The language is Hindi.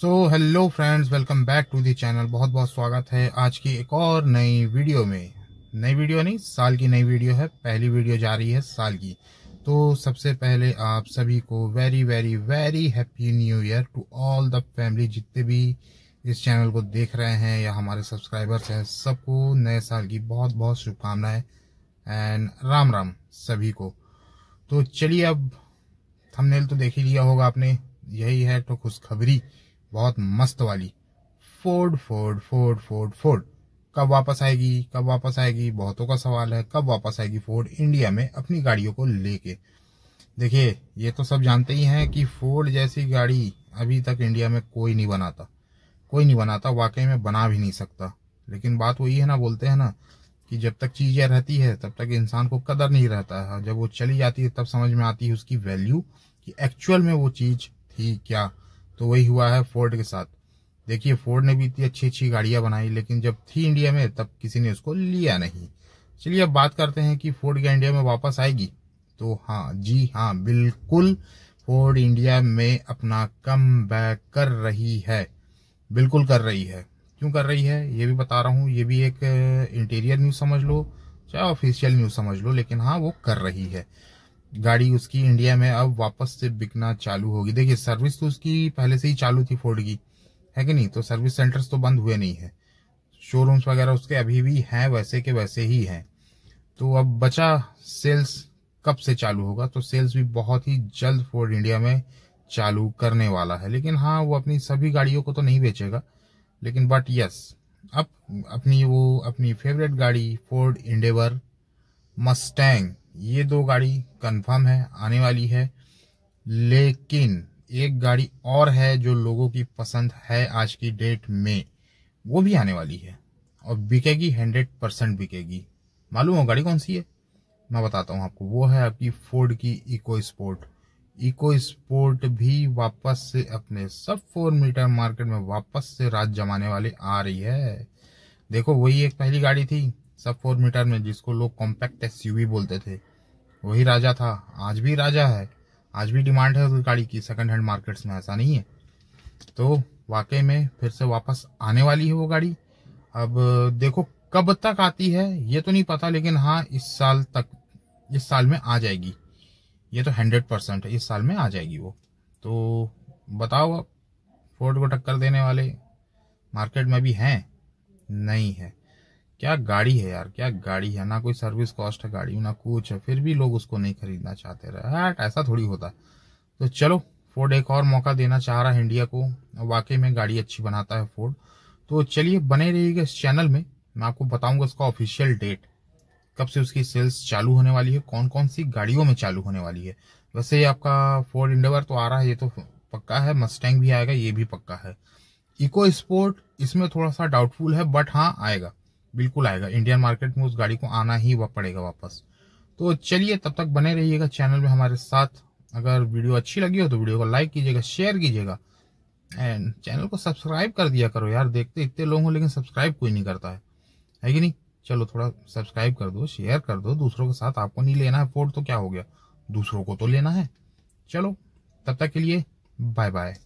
so hello friends welcome back to the channel बहुत बहुत स्वागत है आज की एक और नई वीडियो में नई वीडियो नहीं साल की नई वीडियो है पहली वीडियो जा रही है साल की तो सबसे पहले आप सभी को very very very happy new year to all the family जितने भी इस चैनल को देख रहे हैं या हमारे सब्सक्राइबर्स हैं सबको नए साल की बहुत बहुत शुभकामनाएं एंड राम राम सभी को तो चलिए अब थंबनेल तो देख ही लिया होगा आपने यही है तो खुशखबरी बहुत मस्त वाली Ford Ford Ford Ford Ford कब वापस आएगी कब वापस आएगी बहुतों का सवाल है कब वापस आएगी फोर्ड इंडिया में अपनी गाड़ियों को लेके देखिए ये तो सब जानते ही हैं कि फोर्ड जैसी गाड़ी अभी तक इंडिया में कोई नहीं बनाता कोई नहीं बनाता वाकई में बना भी नहीं सकता लेकिन बात वही है ना बोलते हैं ना कि जब तक चीज़ें रहती है तब तक इंसान को कदर नहीं रहता है जब वो चली जाती है तब समझ में आती है उसकी वैल्यू कि एक्चुअल में वो चीज़ थी क्या तो वही हुआ है फोर्ड के साथ देखिए फोर्ड ने भी इतनी अच्छी अच्छी गाड़ियां बनाई लेकिन जब थी इंडिया में तब किसी ने उसको लिया नहीं चलिए अब बात करते हैं कि फोर्ड क्या इंडिया में वापस आएगी तो हाँ जी हाँ बिल्कुल फोर्ड इंडिया में अपना कम कर रही है बिल्कुल कर रही है क्यों कर रही है ये भी बता रहा हूँ ये भी एक इंटीरियर न्यूज़ समझ लो चाहे ऑफिशियल न्यूज़ समझ लो लेकिन हाँ वो कर रही है गाड़ी उसकी इंडिया में अब वापस से बिकना चालू होगी देखिए सर्विस तो उसकी पहले से ही चालू थी फोर्ड की है कि नहीं तो सर्विस सेंटर्स तो बंद हुए नहीं है शोरूम्स वगैरह उसके अभी भी हैं वैसे के वैसे ही हैं तो अब बचा सेल्स कब से चालू होगा तो सेल्स भी बहुत ही जल्द फोर्ड इंडिया में चालू करने वाला है लेकिन हाँ वो अपनी सभी गाड़ियों को तो नहीं बेचेगा लेकिन बट यस अब अपनी वो अपनी फेवरेट गाड़ी फोर्ड इंडेवर मस्टैंग ये दो गाड़ी कंफर्म है आने वाली है लेकिन एक गाड़ी और है जो लोगों की पसंद है आज की डेट में वो भी आने वाली है और बिकेगी हंड्रेड परसेंट बिकेगी मालूम हो गाड़ी कौन सी है मैं बताता हूँ आपको वो है आपकी फोर्ड की इको स्पोर्ट इको स्पोर्ट भी वापस से अपने सब फोर मीटर मार्केट में वापस से राज जमाने वाले आ रही है देखो वही एक पहली गाड़ी थी सब फोर मीटर में जिसको लोग कॉम्पैक्ट एस बोलते थे वही राजा था आज भी राजा है आज भी डिमांड है उस गाड़ी की सेकंड हैंड मार्केट्स में ऐसा नहीं है तो वाकई में फिर से वापस आने वाली है वो गाड़ी अब देखो कब तक आती है ये तो नहीं पता लेकिन हाँ इस साल तक इस साल में आ जाएगी ये तो हंड्रेड परसेंट है इस साल में आ जाएगी वो तो बताओ अब फोर्ड को टक्कर देने वाले मार्केट में भी हैं नहीं है क्या गाड़ी है यार क्या गाड़ी है ना कोई सर्विस कॉस्ट है गाड़ी ना कुछ है फिर भी लोग उसको नहीं खरीदना चाहते रहे हट हाँ, ऐसा थोड़ी होता तो चलो फोर्ड एक और मौका देना चाह रहा है इंडिया को वाकई में गाड़ी अच्छी बनाता है फोर्ड तो चलिए बने रहिएगा इस चैनल में मैं आपको बताऊंगा इसका ऑफिशियल डेट कब से उसकी सेल्स चालू होने वाली है कौन कौन सी गाड़ियों में चालू होने वाली है वैसे आपका फोर्ड इंडोवर तो आ रहा है ये तो पक्का है मस्टैंग भी आएगा ये भी पक्का है इको स्पोर्ट इसमें थोड़ा सा डाउटफुल है बट हाँ आएगा बिल्कुल आएगा इंडियन मार्केट में उस गाड़ी को आना ही वह पड़ेगा वापस तो चलिए तब तक बने रहिएगा चैनल में हमारे साथ अगर वीडियो अच्छी लगी हो तो वीडियो को लाइक कीजिएगा शेयर कीजिएगा एंड चैनल को सब्सक्राइब कर दिया करो यार देखते इतने लोग हो लेकिन सब्सक्राइब कोई नहीं करता है है कि नहीं चलो थोड़ा सब्सक्राइब कर दो शेयर कर दो दूसरों के साथ आपको नहीं लेना है फोर्ड तो क्या हो गया दूसरों को तो लेना है चलो तब तक के लिए बाय बाय